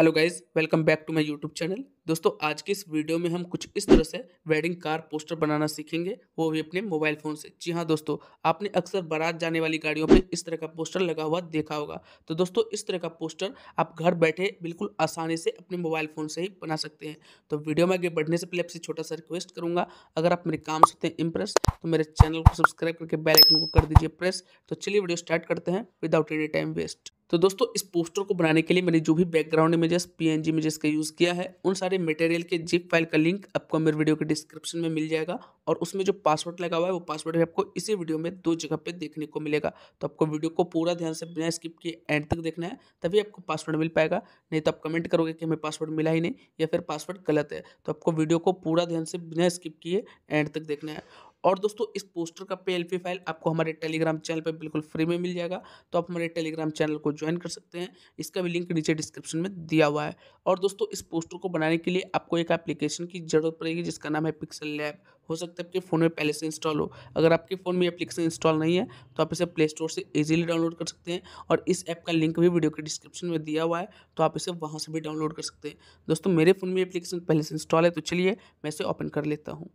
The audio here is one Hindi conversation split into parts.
hello guys welcome back to my YouTube channel दोस्तों आज के इस वीडियो में हम कुछ इस तरह से वेडिंग कार पोस्टर बनाना सीखेंगे वो भी अपने मोबाइल फ़ोन से जी हाँ दोस्तों आपने अक्सर बारात जाने वाली गाड़ियों पे इस तरह का पोस्टर लगा हुआ देखा होगा तो दोस्तों इस तरह का पोस्टर आप घर बैठे बिल्कुल आसानी से अपने मोबाइल फ़ोन से ही बना सकते हैं तो वीडियो में आगे बढ़ने से पहले आपसे छोटा सा रिक्वेस्ट करूँगा अगर आप मेरे काम से होते हैं इंप्रेस तो मेरे चैनल को सब्सक्राइब करके बेलाइकन को कर दीजिए प्रेस तो चलिए वीडियो स्टार्ट करते हैं विदाउट एनी टाइम वेस्ट तो दोस्तों इस पोस्टर को बनाने के लिए मैंने जो भी बैकग्राउंड इमेजेस पीएनजी इमेजेस का यूज़ किया है उन सारे सारे मटेरियल के जिप फाइल का लिंक आपको मेरे वीडियो के डिस्क्रिप्शन में मिल जाएगा और उसमें जो पासवर्ड लगा हुआ है वो पासवर्ड भी आपको इसी वीडियो में दो जगह पे देखने को मिलेगा तो आपको वीडियो को पूरा ध्यान से बिना स्किप किए एंड तक देखना है तभी आपको पासवर्ड मिल पाएगा नहीं तो आप कमेंट करोगे कि हमें पासवर्ड मिला ही नहीं या फिर पासवर्ड गलत है तो आपको वीडियो को पूरा ध्यान से बिना स्किप किए एंड तक देखना है और दोस्तों इस पोस्टर का पी फाइल आपको हमारे टेलीग्राम चैनल पर बिल्कुल फ्री में मिल जाएगा तो आप हमारे टेलीग्राम चैनल को ज्वाइन कर सकते हैं इसका भी लिंक नीचे डिस्क्रिप्शन में दिया हुआ है और दोस्तों इस पोस्टर को बनाने के लिए आपको एक एप्लीकेशन की जरूरत पड़ेगी जिसका नाम है पिक्सल लैब हो सकता है आपके फ़ोन में पहले से इंस्टॉल हो अगर आपके फ़ोन में एप्लीकेशन इंस्टॉल नहीं है तो आप इसे प्ले स्टोर से ईजिली डाउनलोड कर सकते हैं और इस ऐप का लिंक भी वीडियो के डिस्क्रिप्शन में दिया हुआ है तो आप इसे वहाँ से भी डाउनलोड कर सकते हैं दोस्तों मेरे फ़ोन में एप्लीकेशन पहले से इंस्टॉल है तो चलिए मैं इसे ओपन कर लेता हूँ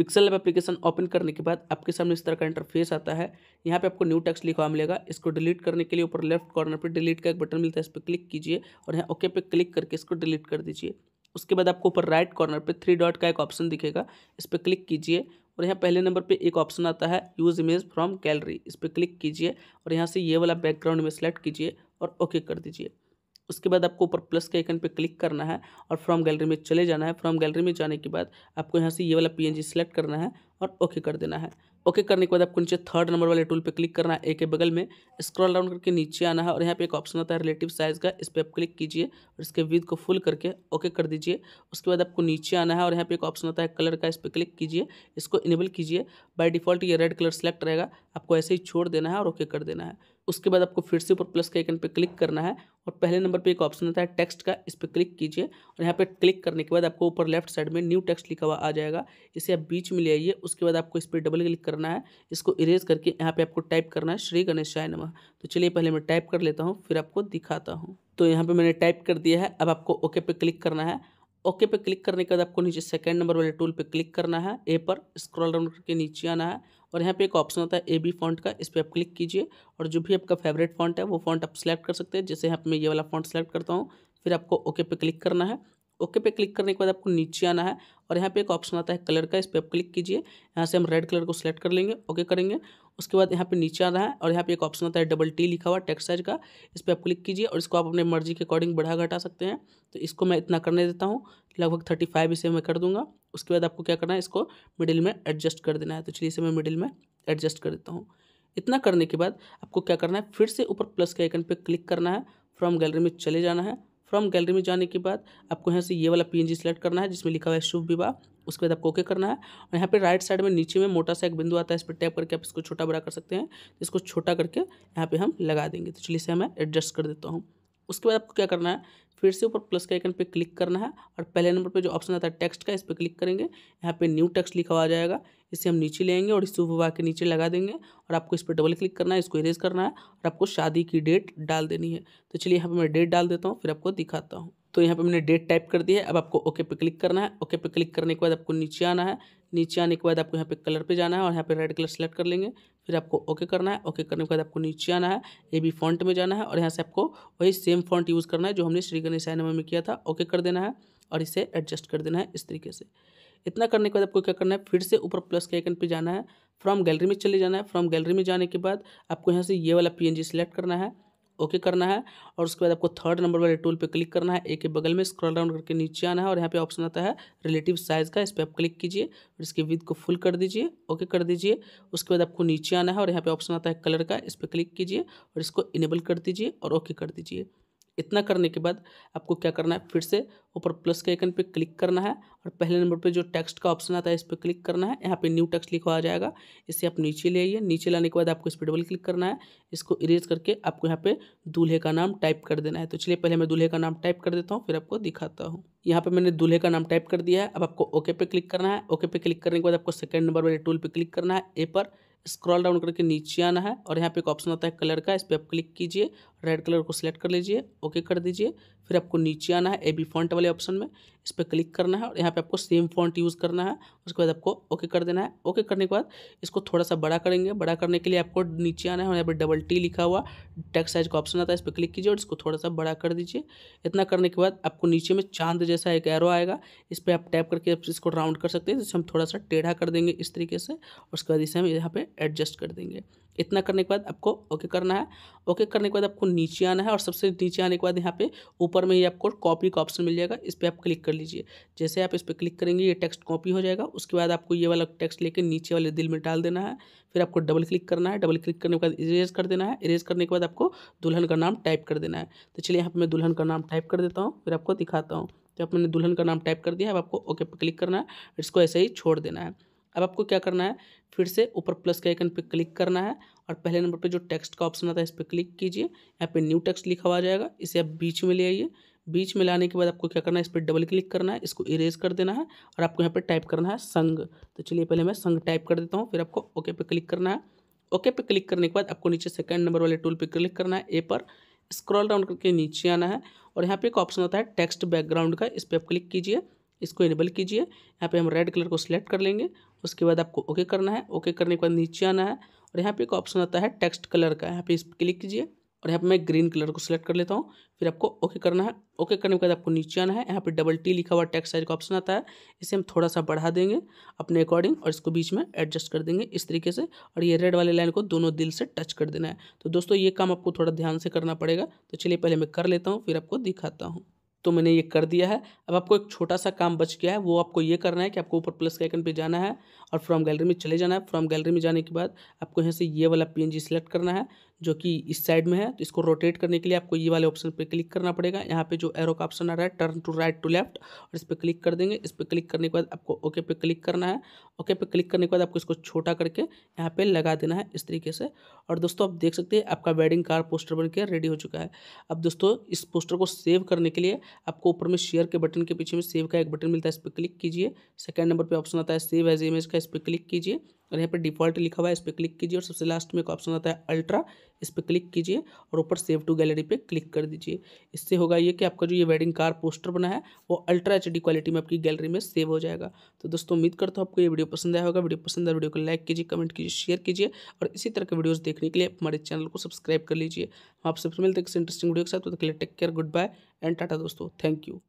पिक्सल लैब एप्लीकेशन ओपन करने के बाद आपके सामने इस तरह का इंटरफेस आता है यहाँ पे आपको न्यू टेक्स्ट लिखा मिलेगा इसको डिलीट करने के लिए ऊपर लेफ्ट कॉर्नर पे डिलीट का एक बटन मिलता है इस पर क्लिक कीजिए और यहाँ ओके पे क्लिक करके इसको डिलीट कर दीजिए उसके बाद आपको ऊपर राइट कॉर्नर पर थ्री डॉट का एक ऑप्शन दिखेगा इस पर क्लिक कीजिए और यहाँ पहले नंबर पर एक ऑप्शन आता है यूज़ इमेज फ्रॉम गैलरी इस पर क्लिक कीजिए और यहाँ से ये वाला बैकग्राउंड में सेलेक्ट कीजिए और ओके कर दीजिए उसके बाद आपको ऊपर प्लस के आइकन पे क्लिक करना है और फ्रॉम गैलरी में चले जाना है फ्रॉम गैलरी में जाने के बाद आपको यहाँ से ये वाला पीएनजी सिलेक्ट करना है और ओके कर देना है ओके करने के बाद आपको नीचे थर्ड नंबर वाले टूल पे क्लिक करना है ए के बगल में स्क्रॉल डाउन करके नीचे आना है और यहाँ पे एक ऑप्शन आता है रिलेटिव साइज़ का इस पर आप क्लिक कीजिए और इसके विद को फुल करके ओके कर दीजिए उसके बाद आपको नीचे आना है और यहाँ पे एक ऑप्शन आता है कलर का इस पर क्लिक कीजिए इसको इनेबल कीजिए बाय डिफ़ॉल्ट ये रेड कलर सेलेक्ट रहेगा आपको ऐसे ही छोड़ देना है और ओके कर देना है उसके बाद आपको फिर से ऊपर प्लस के आइकन पे क्लिक करना है और पहले नंबर पे एक ऑप्शन आता है टेक्स्ट का इस पर क्लिक कीजिए और यहाँ पे क्लिक करने के बाद आपको ऊपर लेफ्ट साइड में न्यू टेक्स्ट लिखा हुआ आ जाएगा इसे आप बीच में ले आइए उसके बाद आपको इस पर डबल क्लिक करना है इसको इरेज करके यहाँ पे आपको टाइप करना है श्री गणेशाय नमः तो चलिए पहले मैं टाइप कर लेता हूँ फिर आपको दिखाता हूँ तो यहाँ पर मैंने टाइप कर दिया है अब आपको ओके पे क्लिक करना है ओके पे क्लिक करने के बाद आपको नीचे सेकंड नंबर वाले टूल पे क्लिक करना है ए पर स्क्रॉल डाउन करके नीचे आना है और यहाँ पे एक ऑप्शन होता है ए बी फॉन्ट का इस पर आप क्लिक कीजिए और जो भी आपका फेवरेट फॉन्ट है वो फॉन्ट आप सिलेक्ट कर सकते हैं जैसे यहाँ पे मैं ये वाला फॉन्ट सेलेक्ट करता हूँ फिर आपको ओके पे क्लिक करना है ओके पे क्लिक करने के बाद आपको नीचे आना है और यहाँ पे एक ऑप्शन आता है कलर का इस पर आप क्लिक कीजिए यहाँ से हम रेड कलर को सिलेक्ट कर लेंगे ओके करेंगे उसके बाद यहाँ पे नीचे आना है और यहाँ पे एक ऑप्शन आता है डबल टी लिखा हुआ टेक्स्ट साइज का इस पर आप क्लिक कीजिए और इसको आप अपने मर्जी के अकॉर्डिंग बढ़ा घटा सकते हैं तो इसको मैं इतना करने देता हूँ लगभग थर्टी फाइव इसे मैं कर दूंगा उसके बाद आपको क्या करना है इसको मिडिल में एडजस्ट कर देना है तो चलिए इसे मैं मिडिल में एडजस्ट कर देता हूँ इतना करने के बाद आपको क्या करना है फिर से ऊपर प्लस के आइकन पर क्लिक करना है फ्रॉम गैलरी में चले जाना है फ्रॉम गैलरी में जाने के बाद आपको यहाँ से ये वाला जी सेलेक्ट करना है जिसमें लिखा हुआ है शुभ विवाह उसके बाद आपको ओके करना है और यहाँ पे राइट साइड में नीचे में मोटा सा एक बिंदु आता है इस पर टैप करके आप इसको छोटा बड़ा कर सकते हैं इसको छोटा करके यहाँ पे हम लगा देंगे तो चलिए इसे मैं एडजस्ट कर देता हूँ उसके बाद आपको क्या करना है फिर से ऊपर प्लस के आइकन पर क्लिक करना है और पहले नंबर पर जो ऑप्शन आता है टेक्स्ट का इस पर क्लिक करेंगे यहाँ पर न्यू टेक्स्ट लिखा हुआ जाएगा इसे हम नीचे लेंगे और इसे उभवा के नीचे लगा देंगे और आपको इस पर डबल क्लिक करना है इसको इरेज करना है और आपको शादी की डेट डाल देनी है तो चलिए यहाँ पर मैं डेट डाल देता हूँ फिर आपको दिखाता हूँ तो यहाँ पे मैंने डेट टाइप कर दी है अब आपको ओके पे क्लिक करना है ओके पे क्लिक करने के बाद आपको नीचे आना है नीचे आने के बाद आपको यहाँ पे कलर पे जाना है और यहाँ पे रेड कलर सेलेक्ट कर लेंगे फिर आपको ओके करना है ओके करने के बाद आपको नीचे आना है ए बी फॉन्ट में जाना है और यहाँ से आपको वही सेम फॉन्ट यूज़ करना है जो हमने श्री गणेश में किया था ओके कर देना है और इसे एडजस्ट कर देना है इस तरीके से इतना करने के बाद आपको क्या करना है फिर से ऊपर प्लस के आइकन पे जाना है फ्रॉम गैलरी में चले जाना है फ्रॉम गैलरी में जाने के बाद आपको यहाँ से ये वाला पी एन जी करना है ओके करना है और उसके बाद आपको थर्ड नंबर वाले टूल पे क्लिक करना है एक के बगल में स्क्रॉल डाउन करके नीचे आना है और यहाँ पे ऑप्शन आता है रिलेटिव साइज़ का इस पर आप क्लिक कीजिए और इसकी विद को फुल कर दीजिए ओके कर दीजिए उसके बाद आपको नीचे आना है और यहाँ पे ऑप्शन आता है कलर का इस पर क्लिक कीजिए और इसको इनेबल कर दीजिए और ओके कर दीजिए इतना करने के बाद आपको क्या करना है फिर से ऊपर प्लस के आइकन पे क्लिक करना है और पहले नंबर पे जो टेक्स्ट का ऑप्शन आता है इस पर क्लिक करना है यहाँ पे न्यू टेक्स्ट लिखा आ जाएगा इसे आप नीचे ले आइए नीचे लाने के बाद आपको इस पर डबल क्लिक करना है इसको इरेज करके आपको यहाँ पे दूल्हे का नाम टाइप कर देना है तो चलिए पहले मैं दूल्हे का नाम टाइप कर देता हूँ फिर आपको दिखाता हूँ यहाँ पर मैंने दूल्हे का नाम टाइप कर दिया है अब आपको ओके पे क्लिक करना है ओके पे क्लिक करने के बाद आपको सेकंड नंबर वाले टूल पर क्लिक करना है ए पर स्क्रॉल डाउन करके नीचे आना है और यहाँ पे एक ऑप्शन आता है कलर का इस पर आप क्लिक कीजिए रेड कलर को सिलेक्ट कर लीजिए ओके कर दीजिए फिर आपको नीचे आना है ए बी फॉन्ट वाले ऑप्शन में इस पर क्लिक करना है और यहाँ पे आपको सेम फॉन्ट यूज़ करना है उसके बाद आपको ओके कर देना है ओके करने के बाद इसको थोड़ा सा बड़ा करेंगे बड़ा करने के लिए आपको नीचे आना है और यहाँ पर डबल टी लिखा हुआ टेक्स साइज का ऑप्शन आता है इस पर क्लिक कीजिए और इसको थोड़ा सा बड़ा कर दीजिए इतना करने के बाद आपको नीचे में चांद जैसा एक एरो आएगा इस पर आप टैप करके इसको राउंड कर सकते हैं जिससे हम थोड़ा सा टेढ़ा कर देंगे इस तरीके से उसके बाद इसे हम यहाँ पर एडजस्ट कर देंगे इतना करने के बाद आपको ओके करना है ओके करने के बाद आपको नीचे आना है और सबसे नीचे आने के बाद यहाँ पे ऊपर में ही आपको कॉपी का ऑप्शन मिल जाएगा इस पर आप क्लिक कर लीजिए जैसे आप इस पर क्लिक करेंगे ये टेक्स्ट कॉपी हो जाएगा उसके बाद आपको ये वाला टेक्स्ट लेके नीचे वाले दिल में डाल देना है फिर आपको डबल क्लिक करना है डबल क्लिक करने के बाद इरेज कर देना है इरेज करने के बाद आपको दुल्हन का नाम टाइप कर देना है तो चलिए यहाँ पर मैं दुल्हन का नाम टाइप कर देता हूँ फिर आपको दिखाता हूँ तो आप मैंने दुल्हन का नाम टाइप कर दिया अब आपको ओके पर क्लिक करना है इसको ऐसे ही छोड़ देना है अब आपको क्या करना है फिर से ऊपर प्लस के आइकन पे क्लिक करना है और पहले नंबर पे जो टेक्स्ट का ऑप्शन आता है इस पर क्लिक कीजिए यहाँ पे न्यू टेक्स्ट लिखा हुआ जाएगा इसे आप बीच में ले आइए बीच में लाने के बाद आपको क्या करना है इस पर डबल क्लिक करना है इसको इरेज कर देना है और आपको यहाँ पर टाइप करना है संग तो चलिए पहले मैं संग टाइप कर देता हूँ फिर आपको ओके पे क्लिक करना है ओके पे क्लिक करने के बाद आपको नीचे सेकेंड नंबर वाले टूल पर क्लिक करना है ए पर स्क्रॉल डाउन करके नीचे आना है और यहाँ पे एक ऑप्शन होता है टेक्स्ट बैकग्राउंड का इस पर आप क्लिक कीजिए इसको इनेबल कीजिए यहाँ पे हम रेड कलर को सिलेक्ट कर लेंगे उसके बाद आपको ओके करना है ओके करने के बाद नीचे आना है और यहाँ पे एक ऑप्शन आता है टेक्स्ट कलर का यहाँ पे इस पर क्लिक कीजिए और यहाँ पे मैं ग्रीन कलर को सिलेक्ट कर लेता हूँ फिर आपको ओके करना है ओके करने के बाद आपको नीचे आना है यहाँ पे डबल टी लिखा हुआ टेक्स्ट साइज का ऑप्शन आता है इसे हम थोड़ा सा बढ़ा देंगे अपने अकॉर्डिंग और इसको बीच में एडजस्ट कर देंगे इस तरीके से और ये रेड वाले लाइन को दोनों दिल से टच कर देना है तो दोस्तों ये काम आपको थोड़ा ध्यान से करना पड़ेगा तो चलिए पहले मैं कर लेता हूँ फिर आपको दिखाता हूँ तो मैंने ये कर दिया है अब आपको एक छोटा सा काम बच गया है वो आपको ये करना है कि आपको ऊपर प्लस के आइकन पे जाना है और फ्रॉम गैलरी में चले जाना है फ्रॉम गैलरी में जाने के बाद आपको यहाँ से ये वाला पीएनजी सेलेक्ट करना है जो कि इस साइड में है तो इसको रोटेट करने के लिए आपको ये वाले ऑप्शन पे क्लिक करना पड़ेगा यहाँ पे जो एरो का ऑप्शन आ रहा है turn to right to left और इस पर क्लिक कर देंगे इस पर क्लिक करने के बाद आपको ओके पे क्लिक करना है ओके पे क्लिक करने के बाद आपको इसको छोटा करके यहाँ पे लगा देना है इस तरीके से और दोस्तों आप देख सकते हैं आपका वेडिंग कार पोस्टर बन के रेडी हो चुका है अब दोस्तों इस पोस्टर को सेव करने के लिए आपको ऊपर में शेयर के बटन के पीछे में सेव का एक बटन मिलता है इस पर क्लिक कीजिए सेकेंड नंबर पर ऑप्शन आता है सेव एज इमेज का इस पर क्लिक कीजिए और यहाँ पर डिफ़ॉल्ट लिखा हुआ है इस पर क्लिक कीजिए और सबसे लास्ट में एक ऑप्शन आता है अल्ट्रा इस पर क्लिक कीजिए और ऊपर सेव टू गैलरी पे क्लिक कर दीजिए इससे होगा ये कि आपका जो ये वेडिंग कार पोस्टर बना है वो अल्ट्रा एच क्वालिटी में आपकी गैलरी में सेव हो जाएगा तो दोस्तों उम्मीद करता हूँ आपको ये वीडियो पसंद आया होगा वीडियो पसंद आया वीडियो को लाइक कीजिए कमेंट कीजिए शेयर कीजिए और इसी तरह के वीडियोज़ देखने के लिए हमारे चैनल को सब्सक्राइब कर लीजिए हम आपसे मिलते हैं इंटरेस्टिंग वीडियो के साथ तो take care goodbye and tata दोस्तों थैंक यू